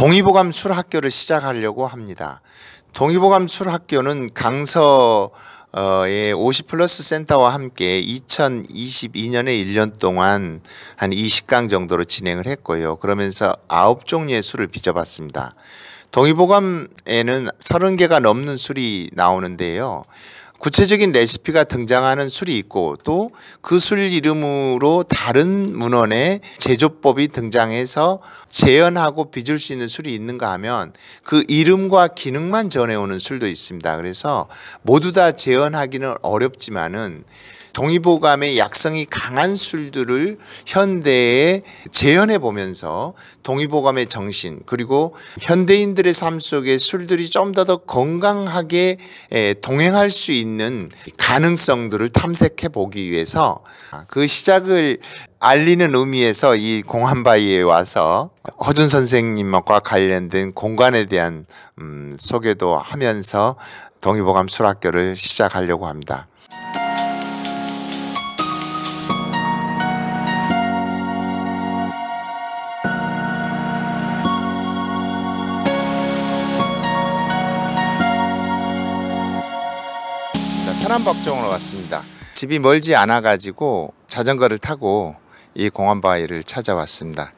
동의보감술학교를 시작하려고 합니다. 동의보감술학교는 강서 어의 50 플러스 센터와 함께 2022년에 1년 동안 한 20강 정도로 진행을 했고요. 그러면서 9종류의 술을 빚어봤습니다. 동의보감에는 30개가 넘는 술이 나오는데요. 구체적인 레시피가 등장하는 술이 있고 또 그 술 이름으로 다른 문헌의 제조법이 등장해서 재현하고 빚을 수 있는 술이 있는가 하면 그 이름과 기능만 전해오는 술도 있습니다. 그래서 모두 다 재현하기는 어렵지만은 동의보감의 약성이 강한 술들을 현대에 재현해 보면서 동의보감의 정신 그리고 현대인들의 삶 속에 술들이 좀 더 더 건강하게 동행할 수 있는 가능성들을 탐색해 보기 위해서 그 시작을 알리는 의미에서 이 공한바위에 와서 허준 선생님과 관련된 공간에 대한 음, 소개도 하면서 동의보감 술학교를 시작하려고 합니다. 천안박정으로 왔습니다. 집이 멀지 않아 가지고 자전거를 타고 이 공안바위를 찾아왔습니다.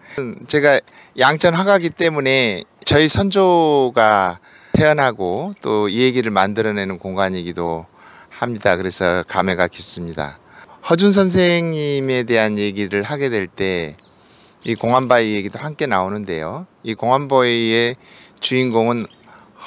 제가 양천 화가기 때문에 저희 선조가 태어나고 또이 얘기를 만들어내는 공간이기도 합니다. 그래서 감회가 깊습니다. 허준 선생님에 대한 얘기를 하게 될 때 이 공안바위 얘기도 함께 나오는데요. 이 공안바위의 주인공은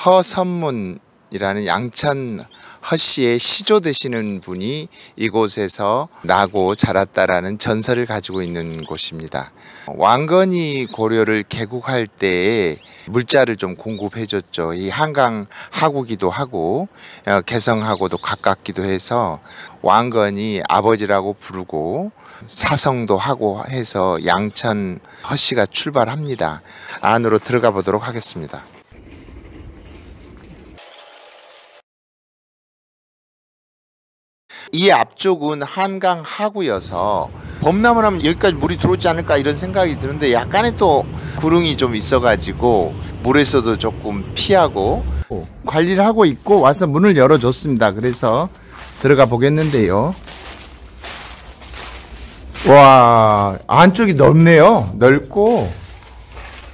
허선문 이라는 양천 허씨의 시조 되시는 분이 이곳에서 나고 자랐다라는 전설을 가지고 있는 곳입니다. 왕건이 고려를 개국할 때에 물자를 좀 공급해 줬죠. 이 한강 하구기도 하고 어, 개성하고도 가깝기도 해서 왕건이 아버지라고 부르고 사성도 하고 해서 양천 허씨가 출발합니다. 안으로 들어가 보도록 하겠습니다. 이 앞쪽은 한강 하구여서 범람을 하면 여기까지 물이 들어오지 않을까 이런 생각이 드는데 약간의 또 구릉이 좀 있어가지고 물에서도 조금 피하고 관리를 하고 있고 와서 문을 열어줬습니다. 그래서 들어가 보겠는데요. 와 안쪽이 넓네요. 넓고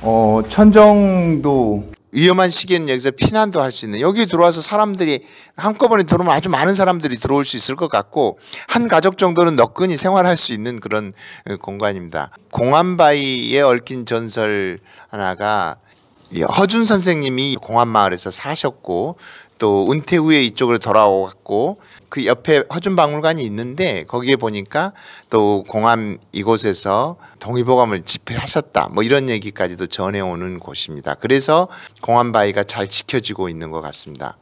어, 천정도 위험한 시기에는 여기서 피난도 할 수 있는 여기 들어와서 사람들이 한꺼번에 들어오면 아주 많은 사람들이 들어올 수 있을 것 같고 한 가족 정도는 너끈히 생활할 수 있는 그런 공간입니다. 공안바위에 얽힌 전설 하나가 예, 허준 선생님이 공안마을에서 사셨고 또 은퇴 후에 이쪽으로 돌아왔고 그 옆에 허준 박물관이 있는데 거기에 보니까 또공안 이곳에서 동의보감을 집회하셨다 뭐 이런 얘기까지도 전해오는 곳입니다. 그래서 공안바위가잘 지켜지고 있는 것 같습니다.